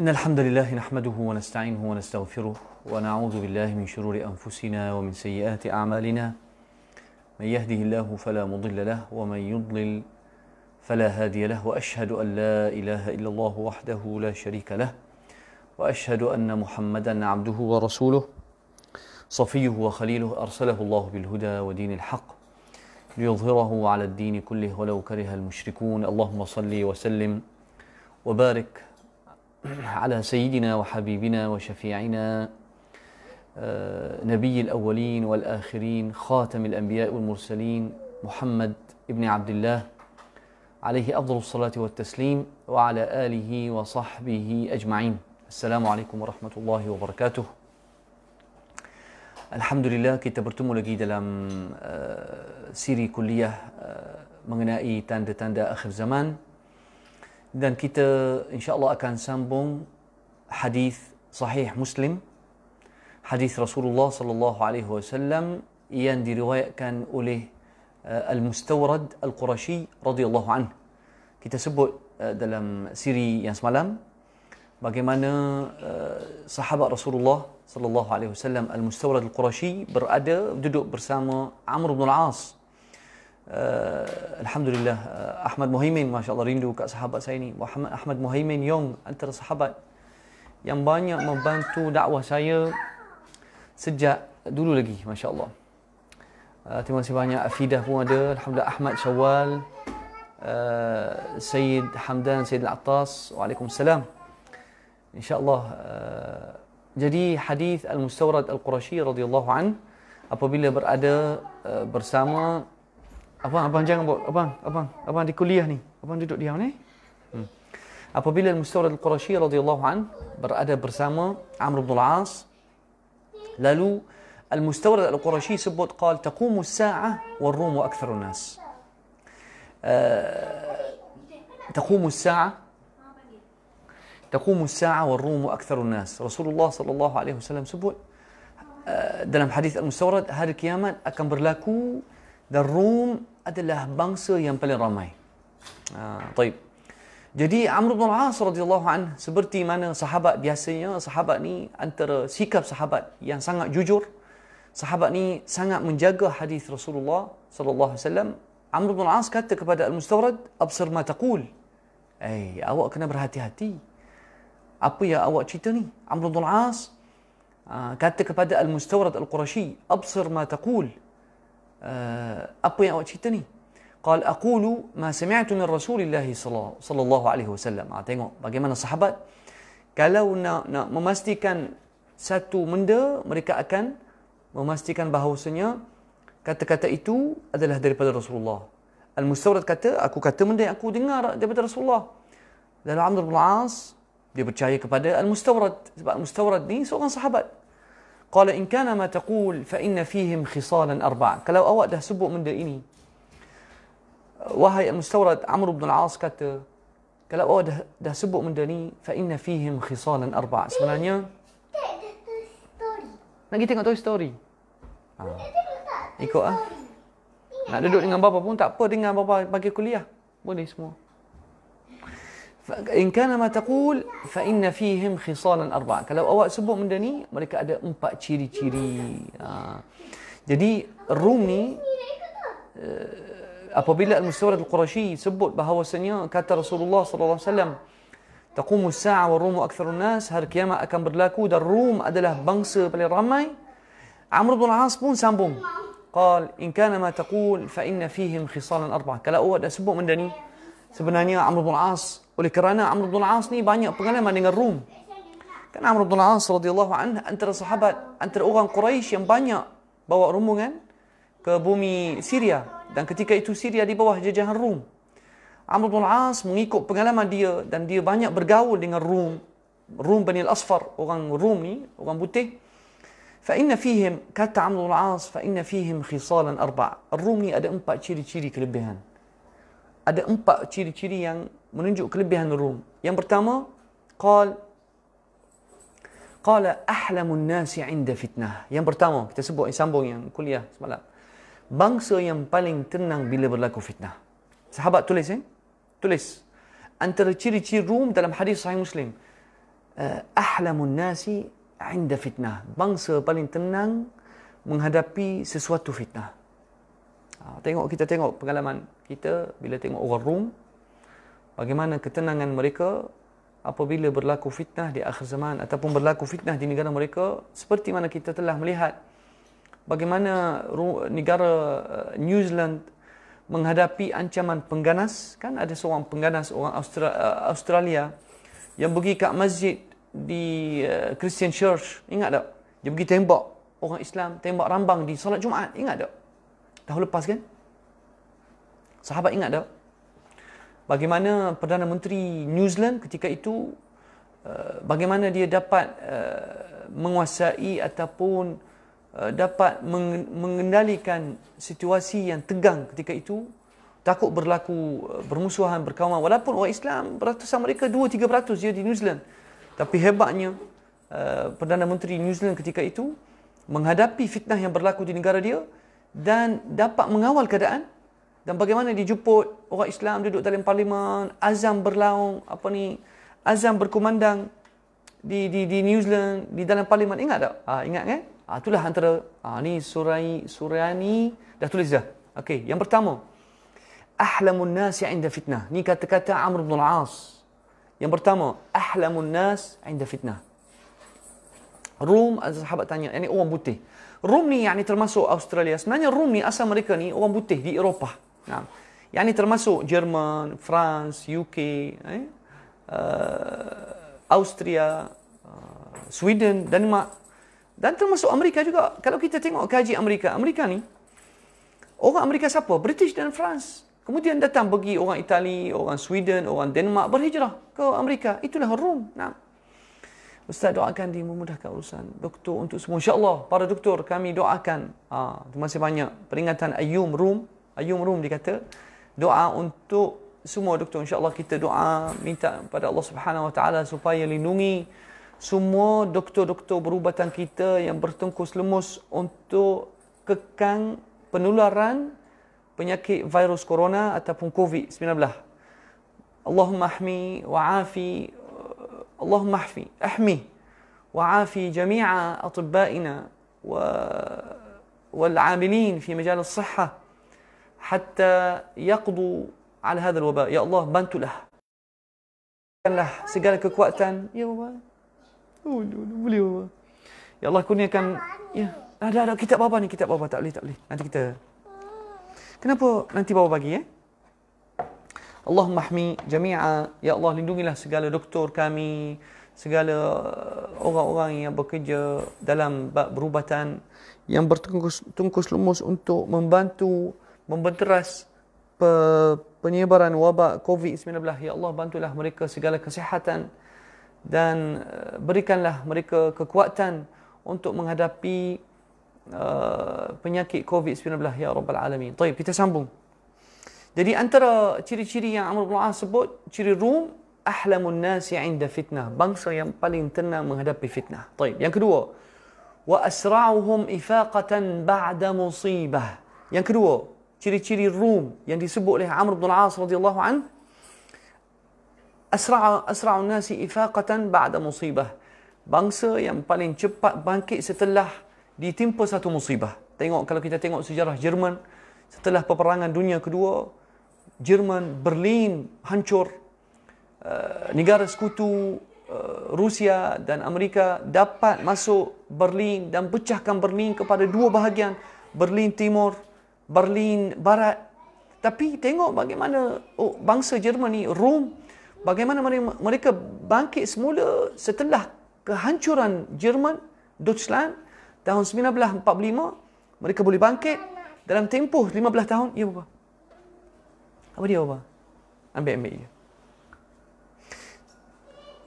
إن الحمد لله نحمده ونستعينه ونستغفره ونعوذ بالله من شرور أنفسنا ومن سيئات أعمالنا من يهده الله فلا مضل له ومن يضلل فلا هادي له وأشهد أن لا إله إلا الله وحده لا شريك له وأشهد أن محمدا عبده ورسوله صفيه وخليله أرسله الله بالهدى ودين الحق ليظهره على الدين كله ولو كره المشركون اللهم صل وسلم وبارك على سيدنا وحبيبنا وشفيعنا آه، نبي الأولين والآخرين خاتم الأنبياء والمرسلين محمد ابن عبد الله عليه أفضل الصلاة والتسليم وعلى آله وصحبه أجمعين السلام عليكم ورحمة الله وبركاته الحمد لله كتاب bertemu lagi سيري كلية مغنائي تاندا تاندا آخر زمان dan kita insyaallah akan sambung hadis sahih Muslim hadis Rasulullah sallallahu alaihi wasallam yang diriwayatkan oleh uh, al-mustawrad al-qurashi radhiyallahu anhu kita sebut uh, dalam siri yang semalam bagaimana uh, sahabat Rasulullah sallallahu alaihi wasallam al-mustawrad al-qurashi berada duduk bersama Amr bin al-As Eh, Alhamdulillah uh, Ahmad Mohaimin Masya Allah rindu kat sahabat saya ni Muhammad, Ahmad Mohaimin Yong Antara sahabat Yang banyak membantu dakwah saya Sejak dulu lagi Masya Allah uh, eh, Terima kasih banyak Afidah pun ada Alhamdulillah Ahmad Syawal uh, Sayyid Hamdan Syed Al-Attas Waalaikumsalam InsyaAllah uh, jadi hadis Al-Mustawrad Al-Qurashi radhiyallahu an apabila berada uh, bersama Abang, abang jangan buat. Abang, abang, abang di kuliah ni. Abang duduk diam ni. Hmm. Apabila Mustafa Al-Qurashi radhiyallahu an berada bersama Amr bin Al-As lalu Al-Mustawra Al-Qurashi sebut qal taqumu as-sa'ah wal rum aktharun nas. Eh, taqumu as-sa'ah taqumu as-sa'ah wal rum aktharun nas. Rasulullah sallallahu alaihi wasallam sebut eh, dalam hadis Al-Mustawrad hari kiamat akan berlaku dan Rom adalah bangsa yang paling ramai. Ah, uh, Jadi Amr bin Al-As radhiyallahu an seperti mana sahabat biasanya, sahabat ni antara sikap sahabat yang sangat jujur. Sahabat ni sangat menjaga hadis Rasulullah sallallahu alaihi wasallam. Amr bin Al-As kata kepada Al-Mustawrad, "Absir ma taqul." Eh, awak kena berhati-hati. Apa yang awak cerita ni? Amr bin Al-As ha, kata kepada Al-Mustawrad Al-Qurashi, "Absir ma taqul." Uh, apa yang awak cerita ni? Qal aqulu ma sami'tu min Rasulillah sallallahu alaihi wasallam. Ah tengok bagaimana sahabat kalau nak, nak memastikan satu benda mereka akan memastikan bahawasanya kata-kata itu adalah daripada Rasulullah. Al-Mustawrad kata, aku kata benda yang aku dengar daripada Rasulullah. Lalu Amr bin Al-As, dia percaya kepada Al-Mustawrad. Sebab Al-Mustawrad ni seorang sahabat. Qala in kana ma taqul fa inna fihim khisalan arba'a. Kalau awak dah sebut benda ini. Wahai mustawrad Amr bin Al-As kata, kalau awak dah, dah sebut benda ni fa inna fihim khisalan arba'a. Sebenarnya nak pergi tengok Toy Story. Ha. Ikut ah. Nak duduk dengan bapa pun tak apa, dengan bapa bagi kuliah. Boleh semua. فإن كان ما تقول فإن فيهم خصالا أربعة كلو أوا سبو من دني مالك أدى أمبا تشيري تشيري جدي الرومي أبابيلا المستورد القرشي سبو بهو سنيا كات رسول الله صلى الله عليه وسلم تقوم الساعة والروم أكثر الناس هر كياما أكم برلاكو در الروم أدله بانس بلي رمي عمرو بن العاص بون سامبوم قال إن كان ما تقول فإن فيهم خصالا أربعة كلا أوا سبو من دني سبنانيا عمرو بن العاص Oleh kerana Amr bin Al-As ni banyak pengalaman dengan Rum. Kan Amr bin Al-As radhiyallahu anhu antara sahabat, antara orang Quraisy yang banyak bawa rombongan ke bumi Syria dan ketika itu Syria di bawah jajahan Rum. Amr bin Al-As mengikut pengalaman dia dan dia banyak bergaul dengan Rum. Rum Bani Al-Asfar, orang Rum ni, orang putih. فَإِنَّ فِيهِمْ kata Amr bin Al-As فَإِنَّ فِيهِمْ خِصَالًا أَرْبَعًا Rum ni ada empat ciri-ciri kelebihan. Ada empat ciri-ciri yang menunjuk kelebihan Rom. Yang pertama, qal qala ahlamun nasi 'inda fitnah. Yang pertama, kita sebut yang sambung yang kuliah semalam. Bangsa yang paling tenang bila berlaku fitnah. Sahabat tulis eh? Tulis. Antara ciri-ciri Rom dalam hadis sahih Muslim. Uh, ahlamun nasi 'inda fitnah. Bangsa paling tenang menghadapi sesuatu fitnah. Ah, tengok kita tengok pengalaman kita bila tengok orang Rom bagaimana ketenangan mereka apabila berlaku fitnah di akhir zaman ataupun berlaku fitnah di negara mereka seperti mana kita telah melihat bagaimana negara eh, New Zealand menghadapi ancaman pengganas kan ada seorang pengganas orang eh, Australia yang pergi ke masjid di eh, Christian Church ingat tak dia pergi tembak orang Islam tembak rambang di solat Jumaat ingat tak tahun lepas kan sahabat ingat tak bagaimana Perdana Menteri New Zealand ketika itu eh, bagaimana dia dapat eh, menguasai ataupun eh, dapat mengendalikan situasi yang tegang ketika itu takut berlaku bermusuhan berkawan walaupun orang Islam beratusan mereka 2-3% dia di New Zealand tapi hebatnya Perdana Menteri New Zealand ketika itu menghadapi fitnah yang berlaku di negara dia dan dapat mengawal keadaan dan bagaimana dijemput orang Islam duduk dalam parlimen azam berlaung apa ni azam berkumandang di di di New Zealand di dalam parlimen ingat tak ha, ingat kan ha, itulah antara ha, ni surai suryani dah tulis dah okey yang pertama ahlamun nas inda fitnah ni kata-kata Amr bin Al-As yang pertama ahlamun nas inda fitnah Rum ada sahabat tanya yani orang putih Rum ni yang ni termasuk Australia sebenarnya Rum ni asal mereka ni orang putih di Eropah Nah, yang ni termasuk Jerman, France, UK, eh, uh, Austria, uh, Sweden, Denmark dan termasuk Amerika juga. Kalau kita tengok kaji Amerika, Amerika ni orang Amerika siapa? British dan France. Kemudian datang pergi orang Itali, orang Sweden, orang Denmark berhijrah ke Amerika. Itulah Rom. Nah. Ustaz doakan dia memudahkan urusan doktor untuk semua. InsyaAllah para doktor kami doakan. Ha, terima kasih banyak. Peringatan Ayum Rom. Ayum Rum dia kata doa untuk semua doktor insyaallah kita doa minta pada Allah Subhanahu wa taala supaya lindungi semua doktor-doktor berubatan kita yang bertungkus lemus untuk kekang penularan penyakit virus corona ataupun covid-19. Allahumma ahmi wa afi Allahumma ahfi ahmi wa afi jami'a atibaina wa wal 'amilin fi majal as حتى يقضوا على هذا الوباء يا الله بنتو له كان له سجال كوكواتان يا بابا قولي بابا يا الله كوني كان يا ada ada kitab bapa ni kitab bapa tak boleh tak boleh nanti kita kenapa nanti bawa bagi ya eh? Allahumma ahmi jami'a ya Allah lindungilah segala doktor kami segala uh, orang-orang yang bekerja dalam bab berubatan yang bertungkus tungkus lumus untuk membantu membenteras pe, penyebaran wabak COVID-19. Ya Allah, bantulah mereka segala kesihatan dan eh, berikanlah mereka kekuatan untuk menghadapi uh, penyakit COVID-19. Ya Rabbal Alamin. Baik, kita sambung. Jadi antara ciri-ciri yang Amr bin As sebut, ciri Rum, ahlamun nasi inda fitnah. Bangsa yang paling tenang menghadapi fitnah. Baik, yang kedua, wa asra'uhum ifaqatan ba'da musibah. Yang kedua, ciri-ciri Rum yang disebut oleh Amr bin Al-As radhiyallahu an asra'a asra'u nasi ifaqatan ba'da musibah bangsa yang paling cepat bangkit setelah ditimpa satu musibah tengok kalau kita tengok sejarah Jerman setelah peperangan dunia kedua Jerman Berlin hancur eh, negara sekutu eh, Rusia dan Amerika dapat masuk Berlin dan pecahkan Berlin kepada dua bahagian Berlin Timur Berlin Barat. Tapi tengok bagaimana oh, bangsa Jermani, Rom, bagaimana mereka bangkit semula setelah kehancuran Jerman, Deutschland tahun 1945, mereka boleh bangkit dalam tempoh 15 tahun. Ya, Bapak. Apa dia, Bapak? Ambil-ambil dia.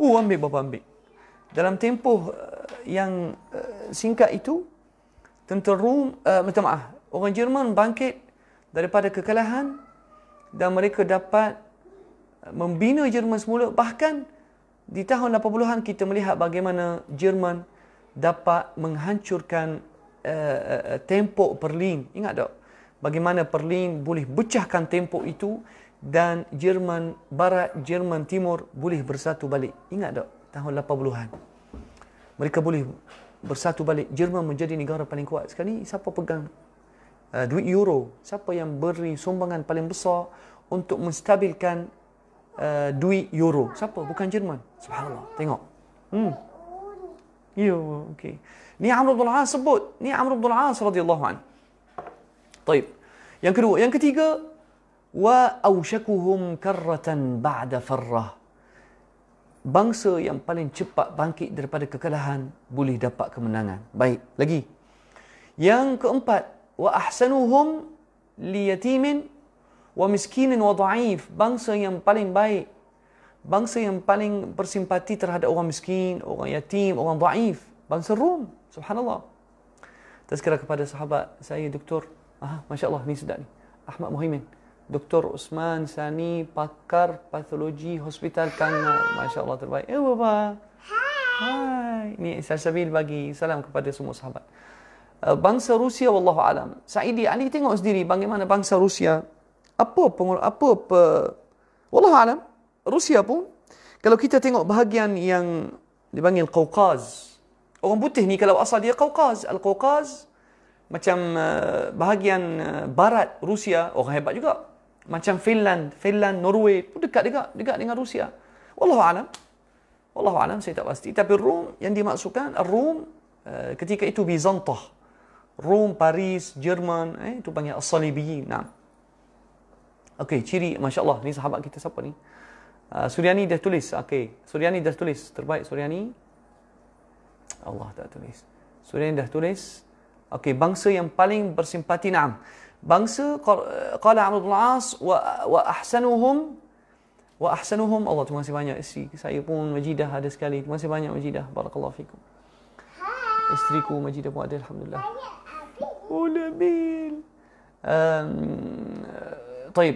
Oh, ambil, Bapak, ambil. Dalam tempoh eh, yang eh, singkat itu, tentera Rom, uh, eh, minta maaf, orang Jerman bangkit daripada kekalahan dan mereka dapat eh, membina Jerman semula bahkan di tahun 80-an kita melihat bagaimana Jerman dapat menghancurkan uh, uh, tempok Berlin ingat tak bagaimana Berlin boleh pecahkan tempok itu dan Jerman barat Jerman timur boleh bersatu balik ingat tak tahun 80-an mereka boleh bersatu balik Jerman menjadi negara paling kuat sekali siapa pegang Uh, duit euro siapa yang beri sumbangan paling besar untuk menstabilkan uh, duit euro siapa bukan Jerman subhanallah tengok hmm yo okey ni Amr bin Al-As sebut ni Amr bin Al-As radhiyallahu an طيب yang kedua yang ketiga wa awshakuhum karratan ba'da farrah bangsa yang paling cepat bangkit daripada kekalahan boleh dapat kemenangan baik lagi yang keempat وأحسنهم ليتيم ومسكين وضعيف bangsa yang paling baik bangsa yang paling bersimpati terhadap orang miskin orang yatim orang dhaif bangsa Rom subhanallah tazkira kepada sahabat saya doktor ah masyaallah ni sedap ni Ahmad Muhaimin Doktor Usman Sani, pakar patologi hospital Kanga. Masya terbaik. Eh, Bapa. Hai. Hai. Ni Isha Sabil bagi salam kepada semua sahabat. Eh, bangsa Rusia wallahu alam. Saidi Ali tengok sendiri bagaimana bangsa Rusia apa pengur, apa pe, wallahu alam Rusia pun kalau kita tengok bahagian yang dipanggil Kaukaz. Orang putih ni kalau asal dia Kaukaz, Al-Kaukaz macam uh, bahagian uh, barat Rusia orang hebat juga. Macam Finland, Finland, Norway pun dekat dekat dekat dengan Rusia. Wallahu alam. Wallahu alam saya tak pasti tapi Rom yang dimaksudkan Rom ketika itu Bizantah. Rom, Paris, Jerman, eh, itu panggil As-Salibiyin. Nah. Okey, ciri Masya Allah, ni sahabat kita siapa ni? Uh, Suryani dah tulis. Okey, Suryani dah tulis. Terbaik Suryani. Allah dah tulis. Suryani dah tulis. Okey, bangsa yang paling bersimpati na'am. Bangsa eh, qala Amr bin As wa wa ahsanuhum wa ahsanuhum Allah terima kasih banyak isteri saya pun Majidah ada sekali. Terima kasih banyak Majidah. Barakallahu fikum. Isteriku Majidah pun ada alhamdulillah. ولميل طيب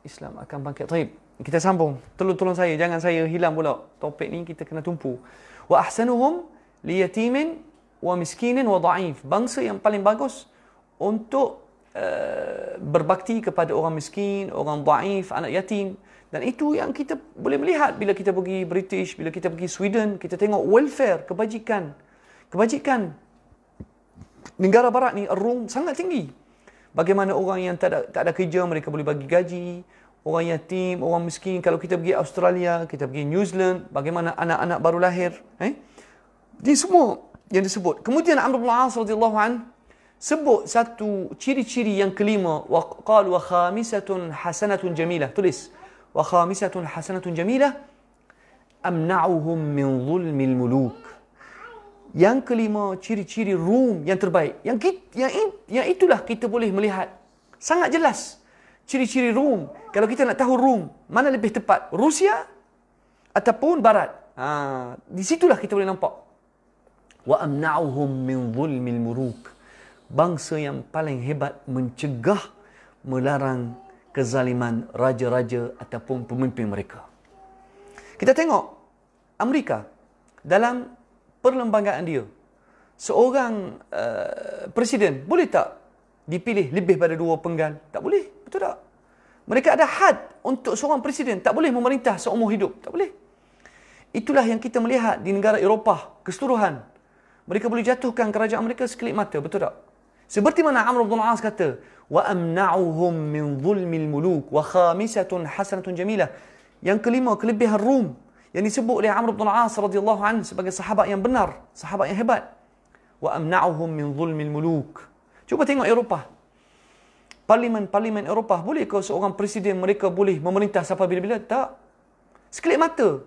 Islam. akan bangkit طيب kita sambung tolong tolong saya jangan saya hilang pula topik ni kita kena tumpu wa ahsanuhum li yatimin wa miskinin wa dha'if bangsa yang paling bagus untuk uh, berbakti kepada orang miskin, orang dhaif, anak yatim dan itu yang kita boleh melihat bila kita pergi British, bila kita pergi Sweden, kita tengok welfare, kebajikan. Kebajikan negara barat ni Rom sangat tinggi bagaimana orang yang tak ada, tak ada kerja mereka boleh bagi gaji orang yatim orang miskin kalau kita pergi Australia kita pergi New Zealand bagaimana anak-anak baru lahir eh ni semua yang disebut kemudian Amr bin Al-As radhiyallahu an sebut satu ciri-ciri yang kelima wa qal wa khamisatun hasanatun jamila tulis wa khamisatun hasanatun jamila amna'uhum min zulmil muluk yang kelima ciri-ciri room yang terbaik yang yang yang itulah kita boleh melihat sangat jelas ciri-ciri room. kalau kita nak tahu room mana lebih tepat Rusia ataupun barat ha di situlah kita boleh nampak wa amna'uhum min zulmil muruk bangsa yang paling hebat mencegah melarang kezaliman raja-raja ataupun pemimpin mereka kita tengok Amerika dalam perlembagaan dia. Seorang uh, presiden boleh tak dipilih lebih pada dua penggal? Tak boleh. Betul tak? Mereka ada had untuk seorang presiden. Tak boleh memerintah seumur hidup. Tak boleh. Itulah yang kita melihat di negara Eropah. Keseluruhan. Mereka boleh jatuhkan kerajaan mereka sekelip mata. Betul tak? Seperti mana Amr bin wa as min zulmi al muluk wa وَخَامِسَةٌ حَسَنَةٌ جَمِيلَةٌ Yang kelima, kelebihan Rum yang disebut oleh Amr bin Al-As radhiyallahu anhu sebagai sahabat yang benar, sahabat yang hebat. Wa amna'uhum min zulmi muluk. Cuba tengok Eropah. Parlimen-parlimen Eropah, boleh ke seorang presiden mereka boleh memerintah siapa bila-bila? Tak. Sekelip mata,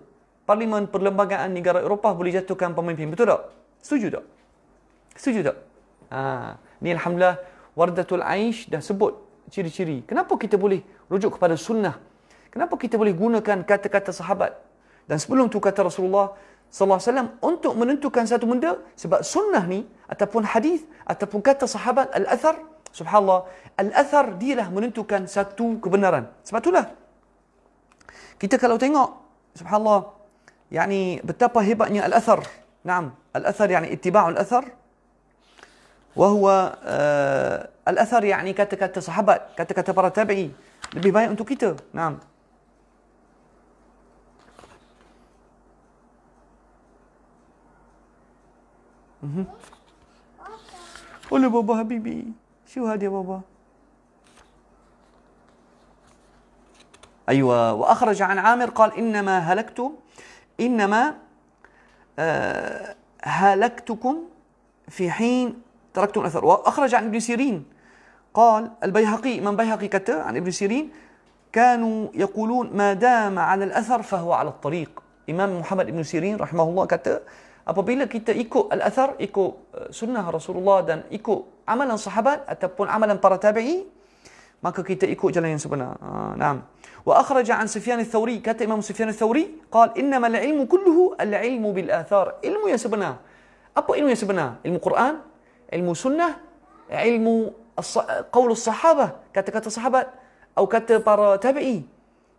parlimen perlembagaan negara Eropah boleh jatuhkan pemimpin. Betul tak? Setuju tak? Setuju tak? Ha. Ni Alhamdulillah, Wardatul Aish dah sebut ciri-ciri. Kenapa kita boleh rujuk kepada sunnah? Kenapa kita boleh gunakan kata-kata sahabat? Dan sebelum tu kata Rasulullah sallallahu alaihi wasallam untuk menentukan satu benda sebab sunnah ni ataupun hadis ataupun kata sahabat al-athar subhanallah al-athar dialah menentukan satu kebenaran. Sebab itulah kita kalau tengok subhanallah yakni betapa hebatnya al-athar. Naam, al-athar yakni ittiba' al-athar وهو آه الأثر kata كتكت صحابة Kata برا تابعي لبي باي أنتو kita. نعم قول له بابا حبيبي شو هاد يا بابا أيوة وأخرج عن عامر قال إنما هلكت إنما آه هلكتكم في حين تركتم الأثر وأخرج عن ابن سيرين قال البيهقي من بيهقي كتب عن ابن سيرين كانوا يقولون ما دام على الأثر فهو على الطريق إمام محمد ابن سيرين رحمه الله كتب apabila kita ikut al-athar ikut eh, sunnah Rasulullah dan ikut amalan sahabat ataupun amalan para tabi'i maka kita ikut jalan yang sebenar ha, naam wa akhraja an sufyan ath-thawri kata imam sufyan ath-thawri qal innama al-ilmu kulluhu al-ilmu bil athar ilmu yang sebenar apa ilmu yang sebenar ilmu quran ilmu sunnah ilmu qaul as-sahabah kata-kata sahabat atau kata para tabi'i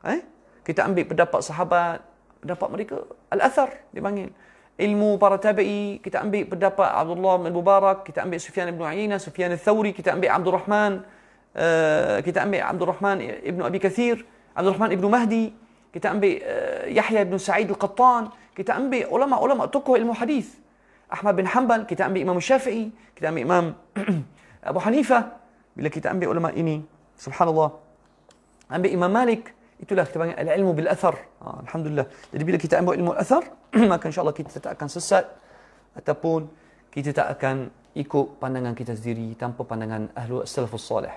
eh kita ambil pendapat sahabat pendapat mereka al-athar dipanggil ilmu para tabi'i, kita ambil pendapat Abdullah bin Mubarak, kita ambil Sufyan bin Uyainah, Sufyan al-Thawri, kita ambil Abdul Rahman, uh, kita ambil Abdul Rahman ibn Abi Kathir, Abdul Rahman ibn Mahdi, kita ambil uh, Yahya bin Sa'id al-Qattan, kita ambil ulama-ulama tokoh ilmu hadis. Ahmad bin Hanbal, kita ambil Imam Syafi'i, kita ambil Imam Abu Hanifah. Bila kita ambil ulama ini, subhanallah, ambil Imam Malik, itulah kita panggil al-ilmu bil athar ha, alhamdulillah jadi bila kita ambil ilmu athar maka insyaallah kita tak akan sesat ataupun kita tak akan ikut pandangan kita sendiri tanpa pandangan ahlu salafus salih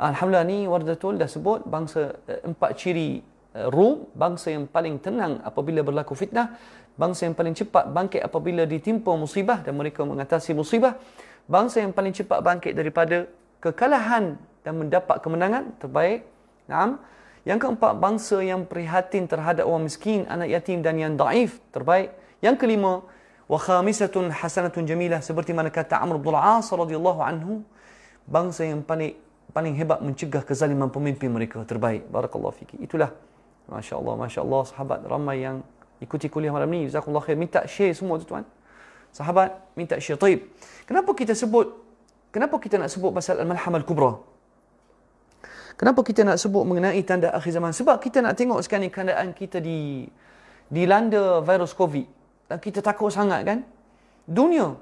alhamdulillah ni wardatul dah sebut bangsa eh, empat ciri eh, Rum, bangsa yang paling tenang apabila berlaku fitnah, bangsa yang paling cepat bangkit apabila ditimpa musibah dan mereka mengatasi musibah, bangsa yang paling cepat bangkit daripada kekalahan dan mendapat kemenangan terbaik. Naam. Yang keempat, bangsa yang prihatin terhadap orang miskin, anak yatim dan yang daif, terbaik. Yang kelima, wa khamisatun hasanatun jamilah seperti mana kata Amr bin Al-As radhiyallahu anhu, bangsa yang paling paling hebat mencegah kezaliman pemimpin mereka terbaik. Barakallahu fiki. Itulah masya-Allah, masya-Allah sahabat ramai yang ikuti kuliah malam ni. Jazakumullah khair. Minta share semua tu tuan. Sahabat, minta share. Tayyib. Kenapa kita sebut kenapa kita nak sebut pasal al-malham al-kubra? Kenapa kita nak sebut mengenai tanda akhir zaman? Sebab kita nak tengok sekarang ni keadaan kita di dilanda virus COVID. Dan kita takut sangat kan? Dunia.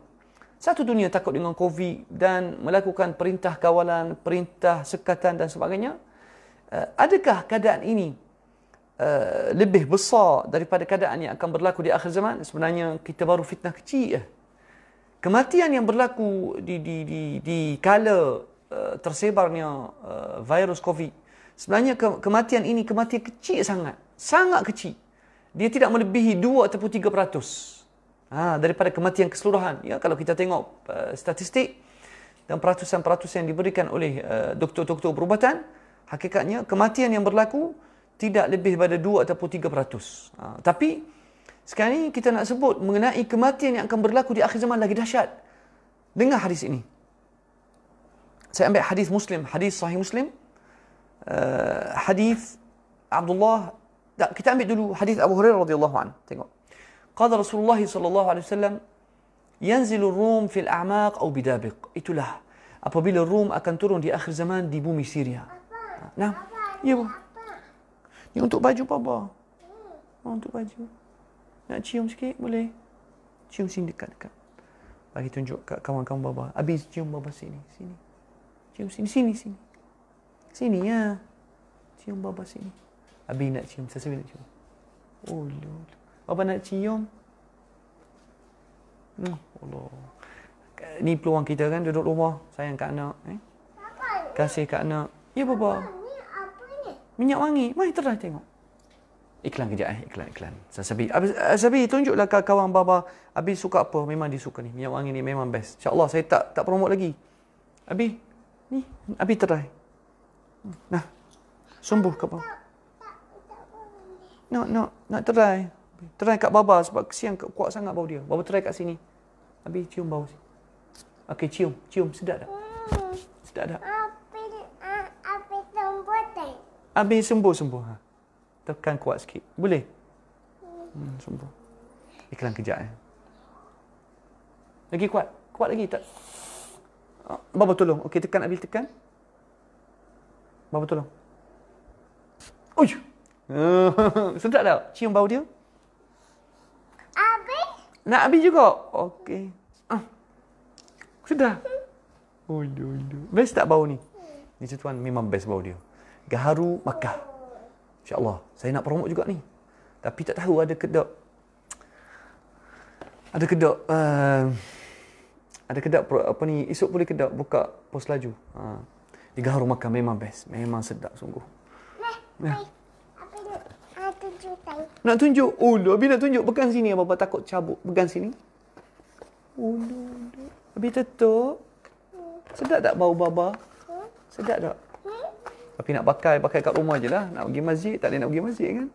Satu dunia takut dengan COVID dan melakukan perintah kawalan, perintah sekatan dan sebagainya. Eh, adakah keadaan ini eh, lebih besar daripada keadaan yang akan berlaku di akhir zaman? Sebenarnya kita baru fitnah kecil. Kematian yang berlaku di, di, di, di kala Eh, tersebarnya uh, virus COVID. Sebenarnya ke- kematian ini kematian kecil sangat. Sangat kecil. Dia tidak melebihi 2 atau 3 peratus. Ha, daripada kematian keseluruhan. Ya, kalau kita tengok uh, statistik dan peratusan-peratusan yang diberikan oleh uh, doktor-doktor perubatan, hakikatnya kematian yang berlaku tidak lebih daripada 2 atau 3 peratus. Ha, tapi sekarang ini kita nak sebut mengenai kematian yang akan berlaku di akhir zaman lagi dahsyat. Dengar hadis ini saya ambil hadis Muslim, hadis Sahih Muslim, uh, hadis Abdullah. Tak, kita ambil dulu hadis Abu Hurairah radhiyallahu an. Tengok. Qala Rasulullah sallallahu alaihi wasallam, "Yanzilu ar-Rum fil a'maq aw bidabiq." Itulah apabila Rum akan turun di akhir zaman di bumi Syria. Nah. Ya, Bu. Ini untuk baju papa. Oh, untuk baju. Nak cium sikit boleh? Cium sini dekat-dekat. Bagi tunjuk kat kawan-kawan baba. Habis cium baba sini, sini. Cium sini, sini, sini. Sini ya. Cium baba sini. Abi nak cium, saya nak cium. Oh, lulu. Baba nak cium. oh Allah. Ni peluang kita kan duduk rumah, sayang kak nak, eh. Kasih kak nak. Ya, baba. Papa, Minyak wangi. Mai terus lah tengok. Iklan kejap eh, iklan iklan. abis Sasabi tunjuklah kat kawan baba, Abi suka apa? Memang dia suka ni. Minyak wangi ni memang best. Insya-Allah saya tak tak promote lagi. Abi, Ni, Abi terai. Nah. Sembuh kat Baba. No, no, nak Terai Try kat Baba sebab kesian kat kuat sangat bau dia. Baba terai kat sini. Abi cium bau sini. Okey, cium. Cium, sedap tak? Sedap tak? Abi sembuh tak? Abi sembuh-sembuh. Ha. Tekan kuat sikit. Boleh? Hmm, sembuh. Iklan kejap. Eh. Lagi kuat? Kuat lagi tak? Bapa tolong. Okey, tekan Abil tekan. Bapa tolong. Uy. Uh, sedap tak? Cium bau dia. Abil. Nak Abil juga. Okey. Uh. Sedap. Uy, uy, uy. Best tak bau ni? Hmm. Ni satu tuan memang best bau dia. Gaharu Makkah. InsyaAllah. Saya nak promote juga ni. Tapi tak tahu ada kedok. Ada kedok. Uh, ada kedap apa ni esok boleh kedap buka pos laju ha di rumah makan memang best memang sedap sungguh nah, ya. Nak tunjuk? Ulu, Abi nak tunjuk. Pegang sini, Abang, takut cabut. Pegang sini. Ulu, ulu. Abi tetuk. Sedap tak bau baba? Sedap tak? Tapi nak pakai, pakai kat rumah je lah. Nak pergi masjid, tak boleh nak pergi masjid kan?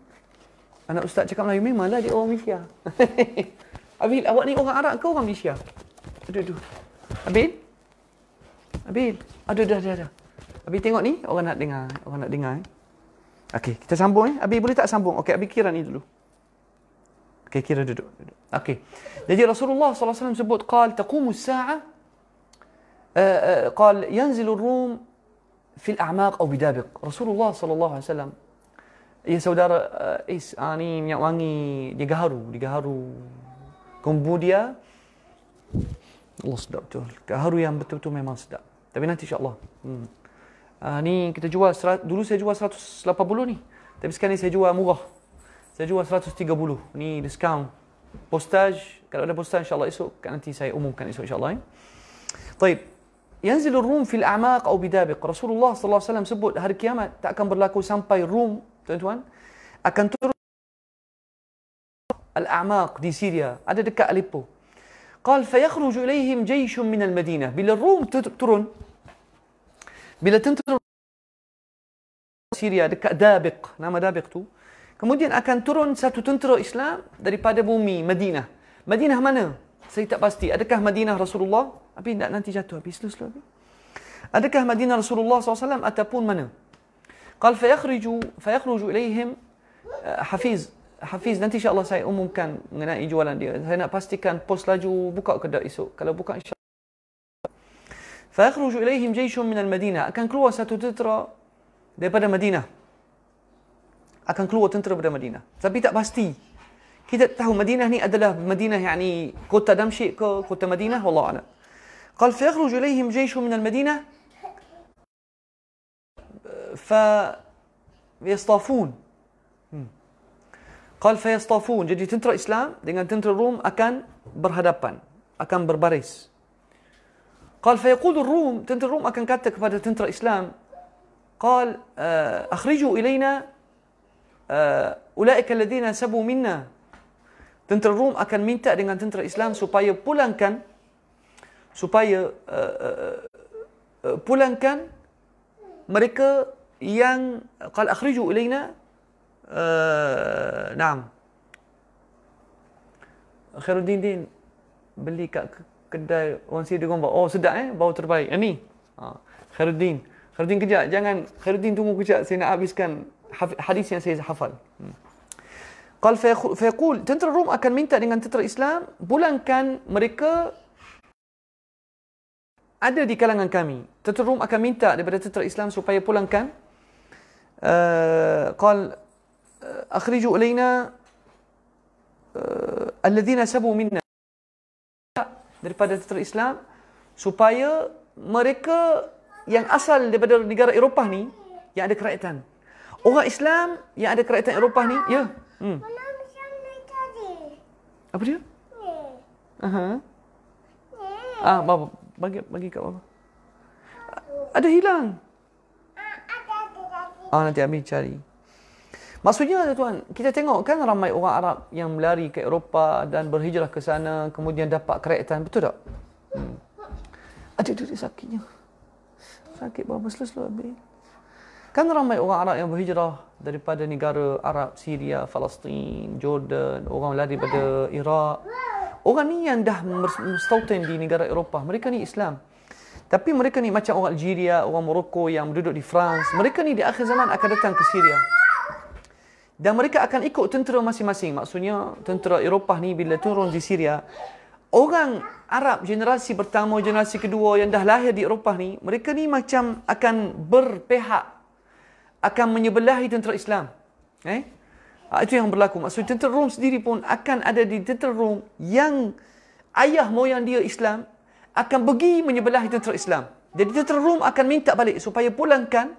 Anak ustaz cakap Melayu memang lah dia orang Malaysia. Abi, awak ni orang Arab ke orang Malaysia? Aduh, aduh. Abin? Abin? Aduh, aduh, aduh, aduh. Abin tengok ni, orang nak dengar. Orang nak dengar. Eh? Okey, kita sambung. Eh? Abin boleh tak sambung? Okey, Abin kira ni dulu. Okey, kira duduk. duduk. Okey. Jadi Rasulullah SAW sebut, Qal taqumus sa'a, eh, eh, Qal yanzilur rum, fil a'maq aw bidabiq. Rasulullah SAW, Ya saudara, uh, is, ani, ah, ni minyak wangi, dia gaharu, dia gaharu. Kemudian Allah sedap betul. Kaharu yang betul-betul memang sedap. Tapi nanti insya-Allah. Hmm. Uh, ni kita jual serat, dulu saya jual 180 ni. Tapi sekarang ni saya jual murah. Saya jual 130. Ni diskaun postaj. Kalau ada postaj insya-Allah esok kan nanti saya umumkan esok insya-Allah. Baik. Eh? Yanzil ar-rum fil a'maq aw bidabiq. Rasulullah sallallahu alaihi wasallam sebut hari kiamat tak akan berlaku sampai rum, tuan-tuan. Akan turun al-a'maq di Syria, ada dekat Aleppo. قال فيخرج إليهم جيش من المدينة بلا الروم ترون بلا تنتر Syria dekat Dabiq nama Dabiq tu kemudian akan turun satu tentera Islam daripada bumi Madinah Madinah mana saya tak pasti adakah Madinah Rasulullah tapi tak nanti jatuh habis slow-slow adakah Madinah Rasulullah SAW ataupun mana قال فيخرج فيخرج إليهم حفيظ Hafiz nanti insyaAllah saya umumkan mengenai jualan dia. Saya nak pastikan pos laju buka ke tak esok. Kalau buka insyaAllah. فيخرج إليهم جيش من المدينة akan keluar satu tentera daripada Madinah akan keluar tentera daripada Madinah tapi tak pasti kita tahu Madinah ni adalah Madinah yakni kota Damsyik ke kota Madinah wallahu a'lam قال فيخرج إليهم جيش من المدينة فيصطافون Qal fayastafun. Jadi tentera Islam dengan tentera Rom akan berhadapan. Akan berbaris. Qal fayakudur Rom. Tentera Rom akan kata kepada tentera Islam. Qal uh, akhriju ilayna uh, ulaika alladhina sabu minna. Tentera Rom akan minta dengan tentera Islam supaya pulangkan. Supaya uh, uh, uh, pulangkan mereka yang qal akhriju ilayna uh, Naam Khairuddin Din Beli kat kedai Wan Sidi Gombak Oh sedap eh Bau terbaik Ini ha. Khairuddin Khairuddin kejap Jangan Khairuddin tunggu kejap Saya nak habiskan Hadis yang saya hafal hmm. Qal fayaqul Tentera Rom akan minta dengan tentera Islam Bulankan mereka ada di kalangan kami. Tentera Rom akan minta daripada tentera Islam supaya pulangkan. Uh, أخرجوا إلينا الذين سبوا منا daripada tentera Islam supaya mereka yang asal daripada negara Eropah ni yang ada keraitan. Orang Islam yang ada keraitan Eropah ni, ya. Hmm. Apa dia? Aha. Ah, bapa, bagi bagi kat bapa. Ada hilang. Ah, ah nanti ambil cari. Maksudnya tuan, kita tengok kan ramai orang Arab yang melari ke Eropah dan berhijrah ke sana kemudian dapat keraitan, betul tak? Hmm. Ada diri sakitnya. Sakit bawa berselus habis. Kan ramai orang Arab yang berhijrah daripada negara Arab, Syria, Palestin, Jordan, orang lari daripada Iraq. Orang ni yang dah mustautin di negara Eropah, mereka ni Islam. Tapi mereka ni macam orang Algeria, orang Morocco yang duduk di France. Mereka ni di akhir zaman akan datang ke Syria dan mereka akan ikut tentera masing-masing. Maksudnya tentera Eropah ni bila turun di Syria, orang Arab generasi pertama, generasi kedua yang dah lahir di Eropah ni, mereka ni macam akan berpihak, akan menyebelahi tentera Islam. Eh? Ha, itu yang berlaku. Maksudnya tentera Rom sendiri pun akan ada di tentera Rom yang ayah moyang dia Islam akan pergi menyebelahi tentera Islam. Jadi tentera Rom akan minta balik supaya pulangkan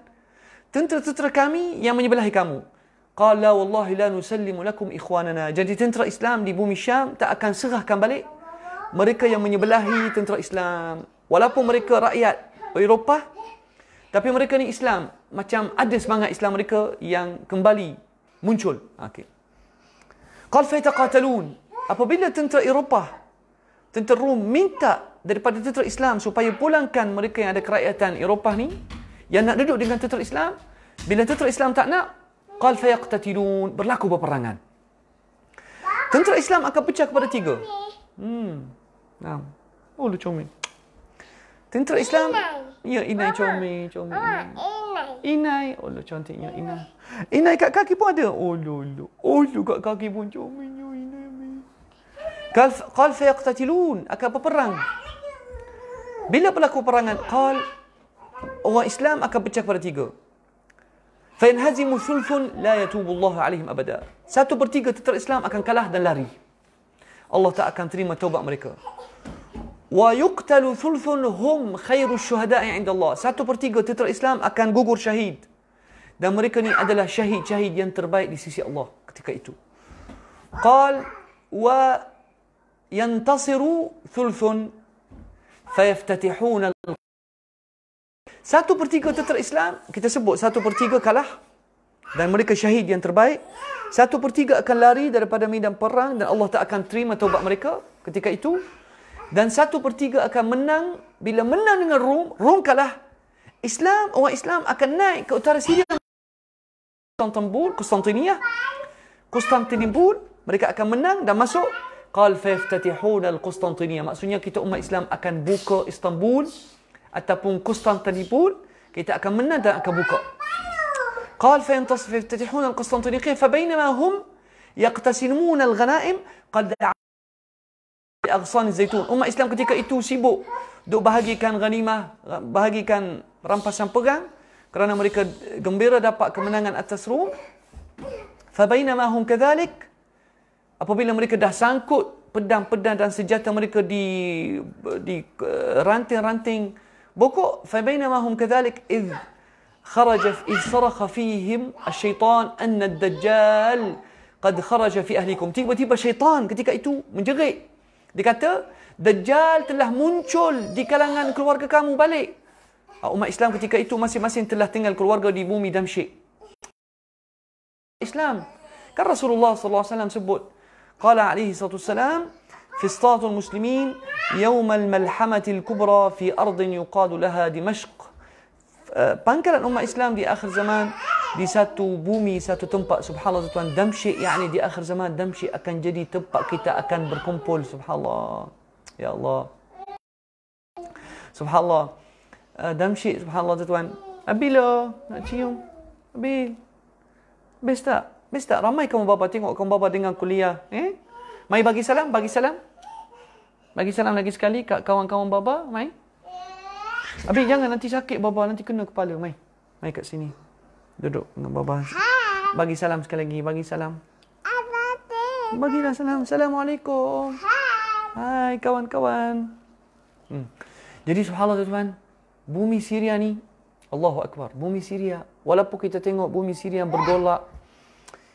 tentera-tentera kami yang menyebelahi kamu. قال لا والله لا نسلم لكم إخواننا jadi tentera Islam di bumi Syam tak akan serahkan balik mereka yang menyebelahi tentera Islam walaupun mereka rakyat Eropah tapi mereka ni Islam macam ada semangat Islam mereka yang kembali muncul Okay. okey قال فيتقاتلون apabila tentera Eropah tentera Rom minta daripada tentera Islam supaya pulangkan mereka yang ada kerakyatan Eropah ni yang nak duduk dengan tentera Islam bila tentera Islam tak nak qal fayaqtatilun berlaku peperangan tentera Islam akan pecah kepada tiga hmm nam oh lu comel tentera Islam ya inai comel comel inai. inai oh lu cantiknya inai inai kat kaki pun ada oh lu lu oh lu kat kaki pun comelnya inai qal qal fayaqtatilun akan peperang bila berlaku perangan qal orang Islam akan pecah kepada tiga فينهزم ثلث لا يتوب الله عليهم ابدا ساتو برتيغا تتر اسلام اكن كلاه دان لاري الله تعالى كان تريم توبه امريكا ويقتل ثلث هم خير الشهداء عند الله ساتو برتيغا تتر اسلام اكن غوغور شهيد دا امريكا ني ادلا شهيد شهيد ينتر باي لسيسي الله كتيكا ايتو قال وينتصر ثلث فيفتتحون Satu per tiga tentera Islam, kita sebut satu per tiga kalah. Dan mereka syahid yang terbaik. Satu per tiga akan lari daripada medan perang dan Allah tak akan terima taubat mereka ketika itu. Dan satu per tiga akan menang. Bila menang dengan Rom, Rom kalah. Islam, orang Islam akan naik ke utara Syria. Konstantinbul, Konstantinia. Konstantinbul, mereka akan menang dan masuk. Qal faiftatihuna al-Konstantinia. Maksudnya kita umat Islam akan buka Istanbul ataupun Konstantinopel pun kita akan menang dan akan buka. قال فإن تفتحون القسطنطينية فبينما هم يقتسمون الغنائم قد أغصان الزيتون أمة إسلام ketika itu sibuk duk bahagikan ghanimah bahagikan rampasan perang kerana mereka gembira dapat kemenangan atas Rom فبينما هم كذلك apabila mereka dah sangkut pedang-pedang dan senjata mereka di di eh, ranting-ranting uh, بوكو فبينما هم كذلك إذ خرج إذ صرخ فيهم الشيطان أن الدجال قد خرج في أهلكم تيبا تيبا شيطان كتيكا إتو من جغي دي كاتا دجال تلاه منشل دي كلانان كل ورقة كامو بالي أما إسلام كتيكا إتو ماسي ماسي تلاه تنغل كل ورقة دي بومي دمشي إسلام كان رسول الله صلى الله عليه وسلم سبوت قال عليه الصلاة والسلام فسطاط المسلمين يوم الملحمة الكبرى في أرض يقال لها دمشق بانكر أمة إسلام دي آخر زمان دي ساتو بومي ساتو تمبا سبحان الله زتوان دمشي يعني دي آخر زمان دمشي أكن جدي تمبا كتا أكن بركمبول سبحان الله يا الله سبحان الله دمشي سبحان الله زتوان أبيلو أتيوم أبيل بيستا بيستا رمي كم بابا تينغو كم بابا دينغان كلية إيه ماي باقي سلام باقي سلام bagi salam lagi sekali kat kawan-kawan Baba, mai. Abi jangan nanti sakit Baba, nanti kena kepala, mai. Mai kat sini. Duduk dengan Baba. Bagi salam sekali lagi, bagi salam. Bagi salam. Assalamualaikum. Hai kawan-kawan. Hmm. Jadi subhanallah tuan-tuan, bumi Syria ni Allahu Akbar. Bumi Syria, walaupun kita tengok bumi Syria yang bergolak,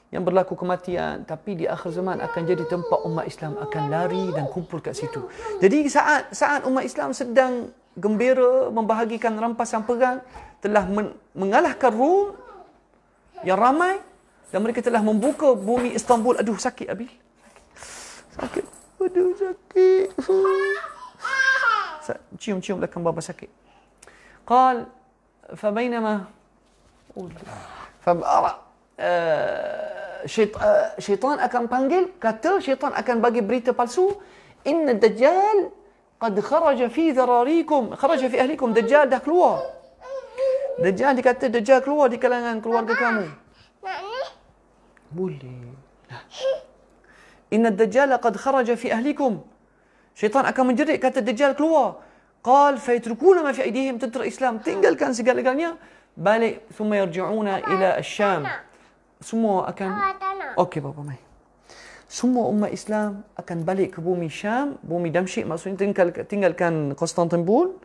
yang berlaku kematian tapi di akhir zaman akan jadi tempat umat Islam akan lari dan kumpul kat situ. Jadi saat saat umat Islam sedang gembira membahagikan rampasan perang telah men- mengalahkan Rom yang ramai dan mereka telah membuka bumi Istanbul. Aduh sakit abil. Sakit. Aduh sakit. Cium cium belakang bapa sakit. Qal fa bainama Oh, آه، آه، شيطان اكان بانجل كاتو شيطان اكان باقي بريتا بالسو ان الدجال قد خرج في ذراريكم خرج في اهلكم دجال داخل هو دجال دي كاتو دجال كلوا دي كلان كلوا كامو بولي ان الدجال قد خرج في اهليكم شيطان اكان منجري كاتو دجال كلوا قال فيتركون ما في ايديهم تترك اسلام تنقل كان سيقال قال بالي ثم يرجعون الى الشام semua akan ah, Okey bapa mai. Semua umat Islam akan balik ke bumi Syam, bumi Damsyik maksudnya tinggal tinggalkan Konstantinopel,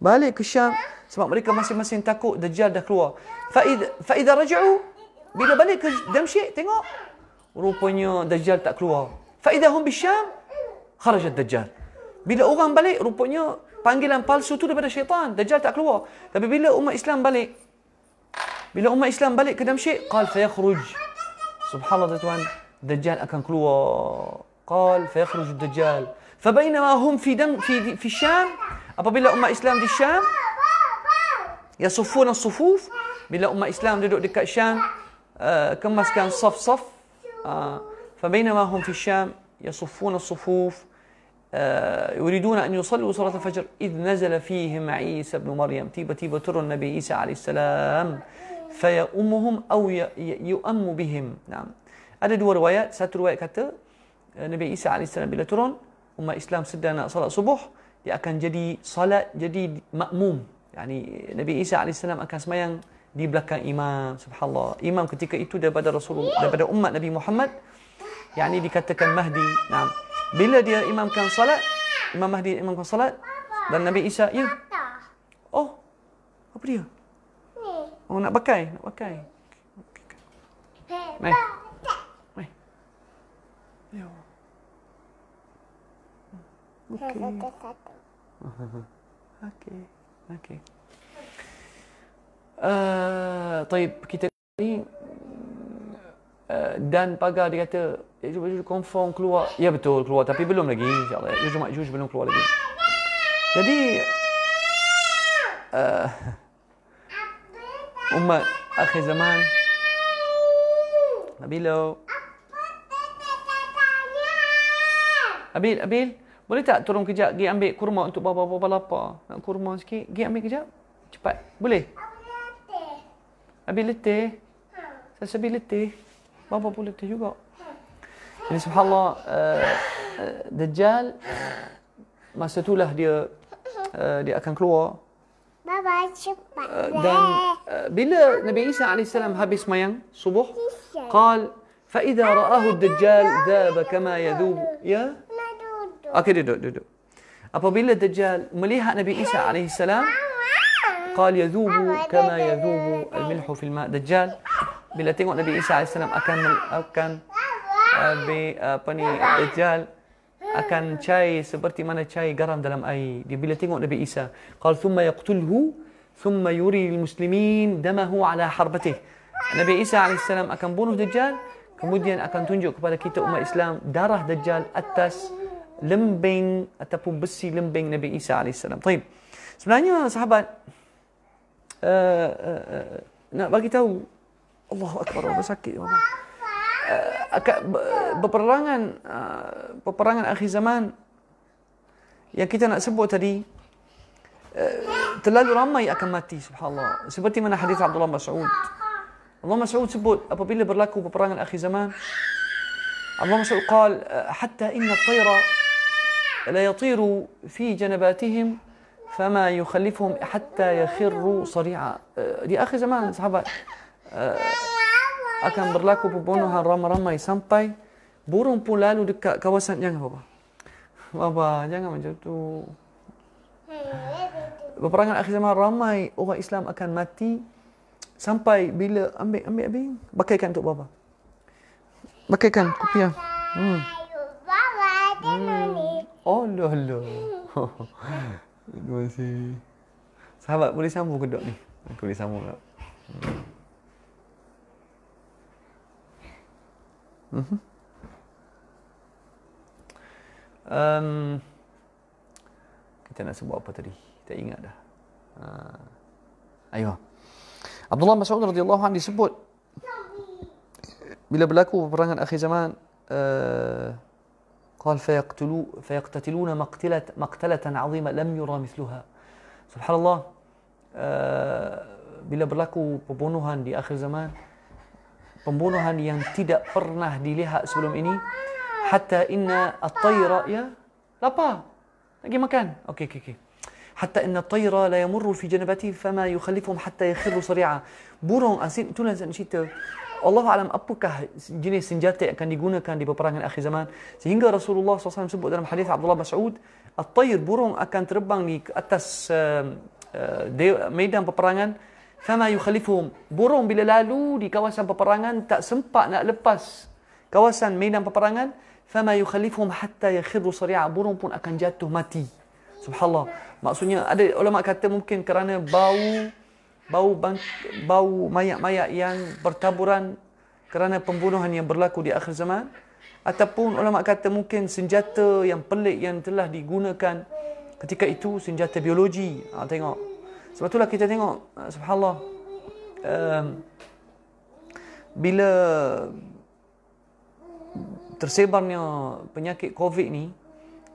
balik ke Syam sebab mereka masing-masing takut Dajjal dah keluar. Fa faida raja'u bila balik ke Damsyik tengok rupanya Dajjal tak keluar. Faida hum bi Syam kharajat Dajjal. Bila orang balik rupanya panggilan palsu tu daripada syaitan, Dajjal tak keluar. Tapi bila umat Islam balik Bila umat Islam balik ke Damsyik, qal fayakhruj. Subhanallah tuan-tuan, Dajjal akan keluar. Qal fayakhruj Dajjal. Fabainama hum fi dam fi fi Syam, apabila umat Islam di Syam, yasuffuna sufuf, bila umat Islam duduk dekat Syam, uh, kemaskan saf-saf. Uh, فبينما هم في الشام يصفون الصفوف يريدون أن يصلوا صلاة الفجر إذ نزل فيهم عيسى بن مريم تيبة تيبة تر النبي عيسى عليه السلام faya umuhum aw ya, ya, yu'am bihim nah ada dua riwayat satu riwayat kata eh, Nabi Isa AS bila turun umat Islam sedang nak solat subuh dia akan jadi solat jadi makmum yani Nabi Isa AS akan semayang di belakang imam subhanallah imam ketika itu daripada Rasulullah daripada umat Nabi Muhammad yani dikatakan mahdi nah bila dia imamkan solat imam mahdi imamkan solat dan Nabi Isa ya oh apa dia Oh nak pakai, nak pakai. Mai. Mai. Yo. Okey. okay, okay. Eh, uh, طيب kita ni uh, dan pagar dia kata Juju Juju confirm keluar. Ya betul keluar tapi belum lagi insya-Allah. Juju ya, Juju belum keluar lagi. Jadi eh uh, umat akhir zaman. Abil lo. Oh. Abil, Abil. Boleh tak turun kejap pergi ambil kurma untuk bapa-bapa lapa? Nak kurma sikit? Pergi ambil kejap. Cepat. Boleh? Abil letih. Abil letih? Abil letih. Bapa pun letih juga. Jadi subhanallah, uh, uh, Dajjal, masa itulah dia uh, dia akan keluar dan bila Nabi Isa AS habis mayang subuh قال فإذا رآه الدجال ذاب كما يذوب ya Okey duduk duduk Apabila Dajjal melihat Nabi Isa AS قال يذوب كما يذوب الملح في الماء Dajjal bila tengok Nabi Isa AS akan akan uh, be, apa ni Dajjal akan cair seperti mana cair garam dalam air. Dia bila tengok Nabi Isa, qal thumma yaqtulhu thumma yuri lil muslimin damahu ala harbatih. Nabi Isa AS akan bunuh Dajjal, kemudian akan tunjuk kepada kita umat Islam darah Dajjal atas lembing ataupun besi lembing Nabi Isa AS. Baik. Sebenarnya sahabat uh, uh, uh, nak bagi tahu Allahu akbar, apa sakit Allah. peperangan peperangan akhir zaman yang kita nak sebut tadi terlalu ramai akan mati subhanallah seperti mana hadis Abdullah Mas'ud Allah Mas'ud sebut apabila berlaku peperangan akhir zaman Allah Mas'ud قال حتى إن الطير لا يطير في جنباتهم فما يخلفهم حتى يخروا صريعا لآخر زمان الصحابة akan berlaku pembunuhan ramai-ramai sampai burung pun lalu dekat kawasan yang apa. Baba, jangan macam tu. Peperangan akhir zaman ramai orang Islam akan mati sampai bila ambil ambil ambil Pakaikan untuk baba. Pakaikan. kopi ah. Hmm. Baba, hmm. Oh, lo lo. Masih. Sahabat boleh sambung kedok ni. Aku boleh sambung tak? Hmm. Mm-hmm. Um, kita nak sebut apa tadi? Tak ingat dah. Uh, ha. ayuh. Abdullah Mas'ud radhiyallahu anhu disebut bila berlaku peperangan akhir zaman uh, قال فيقتلوا فيقتتلون مقتلة مقتلة عظيمة لم يرى مثلها سبحان الله بلا بلاكو ببونوهان دي آخر زمان pembunuhan yang tidak pernah dilihat sebelum ini hatta inna at-tayra ya lapa lagi makan okey okey okey hatta inna at-tayra la yamurru fi janabati fama yukhallifuhum hatta yakhiru sari'a burung asin itulah yang cerita Allah alam apakah jenis senjata yang akan digunakan di peperangan akhir zaman sehingga Rasulullah SAW sebut dalam hadis Abdullah bin Saud at-tayr burung akan terbang di atas uh, uh, medan peperangan Fama yukhalifuhum. Burung bila lalu di kawasan peperangan tak sempat nak lepas kawasan medan peperangan. Fama yukhalifuhum hatta yakhidu sari'a. Burung pun akan jatuh mati. Subhanallah. Maksudnya ada ulama kata mungkin kerana bau bau bang, bau mayat-mayat yang bertaburan kerana pembunuhan yang berlaku di akhir zaman ataupun ulama kata mungkin senjata yang pelik yang telah digunakan ketika itu senjata biologi ha, tengok sebab itulah kita tengok eh, subhanallah um, bila tersebarnya penyakit COVID ni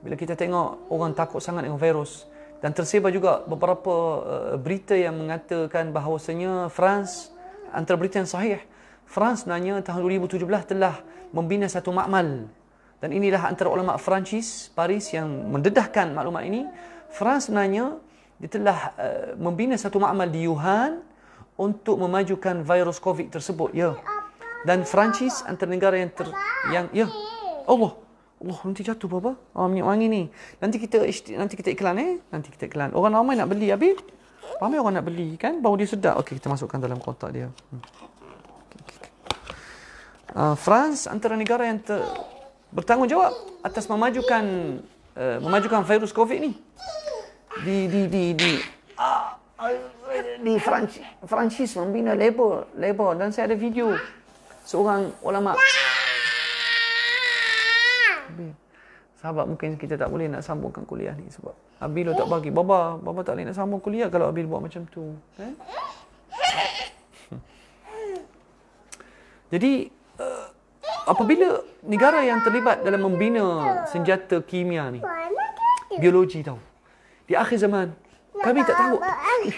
bila kita tengok orang takut sangat dengan virus dan tersebar juga beberapa uh, berita yang mengatakan bahawasanya France antara berita yang sahih France nanya tahun 2017 telah membina satu makmal dan inilah antara ulama Perancis Paris yang mendedahkan maklumat ini France sebenarnya dia telah eh, membina satu makmal di Wuhan untuk memajukan virus COVID tersebut. Ya. Dan Perancis antara negara yang ter, yang ya. Allah. Allah nanti jatuh baba. Ah oh, minyak wangi ni. Nanti kita nanti kita iklan eh. Nanti kita iklan. Orang ramai nak beli habis. Ramai orang nak beli kan? Bau dia sedap. Okey, kita masukkan dalam kotak dia. Uh, hmm. ah, France antara negara yang ter, bertanggungjawab atas memajukan uh, memajukan virus COVID ni di di di di ah di Francis Francis membina label label dan saya ada video seorang ulama sahabat mungkin kita tak boleh nak sambungkan kuliah ni sebab Abil tak bagi baba baba tak boleh nak sambung kuliah kalau Abil buat macam tu eh? jadi eh, apabila negara yang terlibat dalam membina senjata kimia ni biologi tau di akhir zaman. Lah, Kami tak tahu. Eh.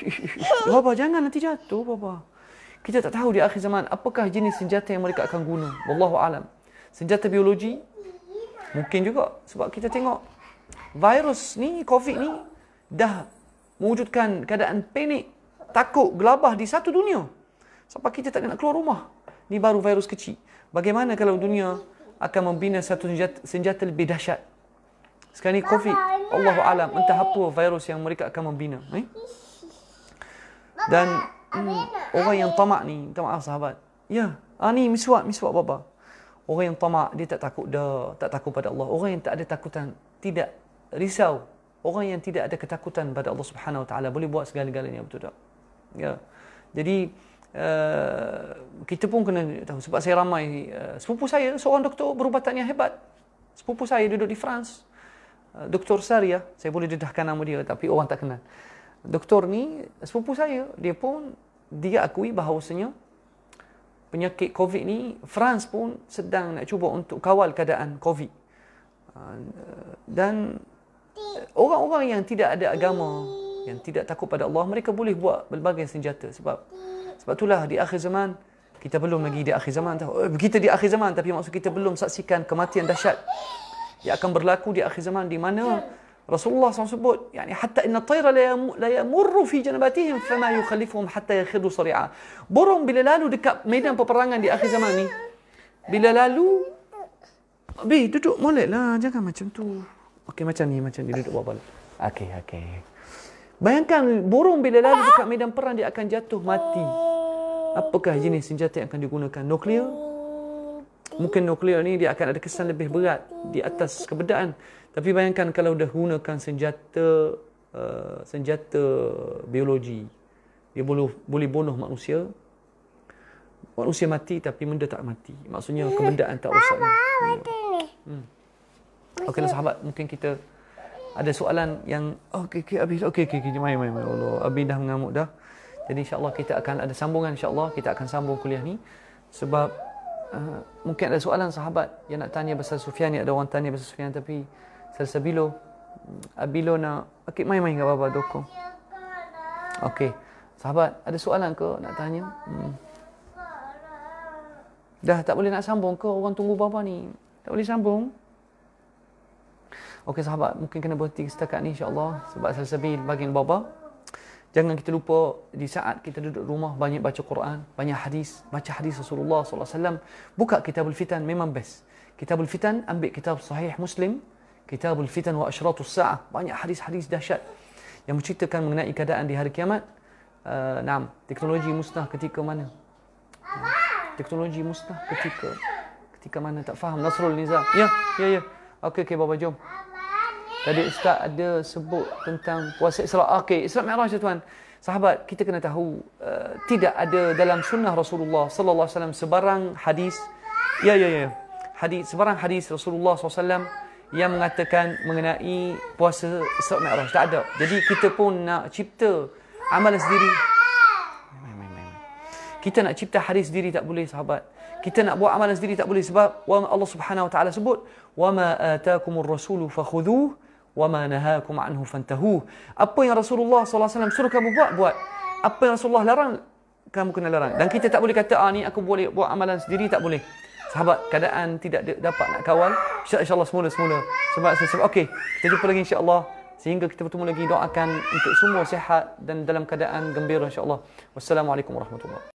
Bapa jangan nanti jatuh bapa. Kita tak tahu di akhir zaman apakah jenis senjata yang mereka akan guna. Wallahu alam. Senjata biologi mungkin juga sebab kita tengok virus ni COVID ni dah mewujudkan keadaan panik, takut, gelabah di satu dunia. Sebab kita tak nak keluar rumah. Ni baru virus kecil. Bagaimana kalau dunia akan membina satu senjata, senjata lebih dahsyat? Sekarang ni COVID. bye Allahu alam entah apa virus yang mereka akan membina eh? dan hmm, orang yang tamak ni minta maaf sahabat ya ah, ni miswak miswak baba orang yang tamak dia tak takut dah tak takut pada Allah orang yang tak ada takutan tidak risau orang yang tidak ada ketakutan pada Allah Subhanahu Wa Taala boleh buat segala-galanya betul tak ya jadi Uh, kita pun kena tahu sebab saya ramai uh, sepupu saya seorang doktor berubatan hebat sepupu saya duduk di France Eh, doktor Saria, saya boleh dedahkan nama dia tapi orang tak kenal. Doktor ni sepupu saya, dia pun dia akui bahawasanya penyakit COVID ni France pun sedang nak cuba untuk kawal keadaan COVID. Eh, dan orang-orang yang tidak ada agama, yang tidak takut pada Allah, mereka boleh buat berbagai senjata sebab sebab itulah di akhir zaman kita belum lagi di akhir zaman tahu. Eh, kita di akhir zaman tapi maksud kita belum saksikan kematian dahsyat yang akan berlaku di akhir zaman di mana ya. Rasulullah SAW sebut yani hatta inna tayra la la yamurru fi janabatihim fama yukhallifuhum hatta yakhidu sari'a burung bila lalu dekat medan peperangan di akhir zaman ni bila lalu bi duduk lah jangan macam tu okey macam ni macam ni duduk bawa okey okey bayangkan burung bila lalu dekat medan perang dia akan jatuh mati apakah jenis senjata yang akan digunakan nuklear mungkin nuklear ni dia akan ada kesan lebih berat di atas kebedaan tapi bayangkan kalau dah gunakan senjata uh, senjata biologi dia boleh boleh bunuh manusia manusia mati tapi benda tak mati maksudnya hmm. kebendaan tak rosak hmm. okeylah sahabat mungkin kita ada soalan yang oh, okey okey habis okey okey okey mai mai mai Allah abi dah mengamuk dah jadi insya Allah kita akan ada sambungan insya Allah kita akan sambung kuliah ni sebab Eh, mungkin ada soalan sahabat yang nak tanya pasal Sufyan ada orang tanya pasal Sufyan tapi Salsabilo Abilo hmm, eh, nak okey mai main dengan baba dokong. Okey. Sahabat, ada soalan ke nak tanya? Hmm. Dah tak boleh nak sambung ke orang tunggu baba ni? Tak boleh sambung. Okey sahabat, mungkin kena berhenti setakat ni insya-Allah sebab Salsabil bagi baba. Jangan kita lupa di saat kita duduk rumah banyak baca Quran, banyak hadis, baca hadis Rasulullah sallallahu alaihi wasallam, buka Kitabul Fitan memang best. Kitabul Fitan ambil kitab sahih Muslim, Kitabul Fitan wa Asharatus Saah, banyak hadis-hadis dahsyat yang menceritakan mengenai keadaan di hari kiamat. Uh, naam, teknologi musnah ketika mana? teknologi musnah ketika ketika mana tak faham Nasrul Nizam. Ya, ya, ya. Okey, okey, baba jom. Tadi Ustaz ada sebut tentang puasa Isra' Okey, Isra' Mi'raj ya tuan Sahabat, kita kena tahu uh, Tidak ada dalam sunnah Rasulullah Sallallahu Alaihi Wasallam Sebarang hadis Ya, ya, ya hadis, Sebarang hadis Rasulullah SAW Yang mengatakan mengenai puasa Isra' Mi'raj Tak ada Jadi kita pun nak cipta amalan sendiri kita nak cipta hadis sendiri tak boleh sahabat. Kita nak buat amalan sendiri tak boleh sebab Allah Subhanahu Wa Taala sebut wa ma atakumur rasulu fakhudhuhu wama nahakum anhu fantahu. Apa yang Rasulullah Sallallahu Alaihi Wasallam suruh kamu buat, buat. Apa yang Rasulullah larang, kamu kena larang. Dan kita tak boleh kata, ah ni aku boleh buat amalan sendiri, tak boleh. Sahabat, keadaan tidak dapat nak kawal. insya Allah semula-semula. Sebab, sebab, okay. Kita jumpa lagi insya Allah. Sehingga kita bertemu lagi doakan untuk semua sihat dan dalam keadaan gembira insya Allah. Wassalamualaikum warahmatullahi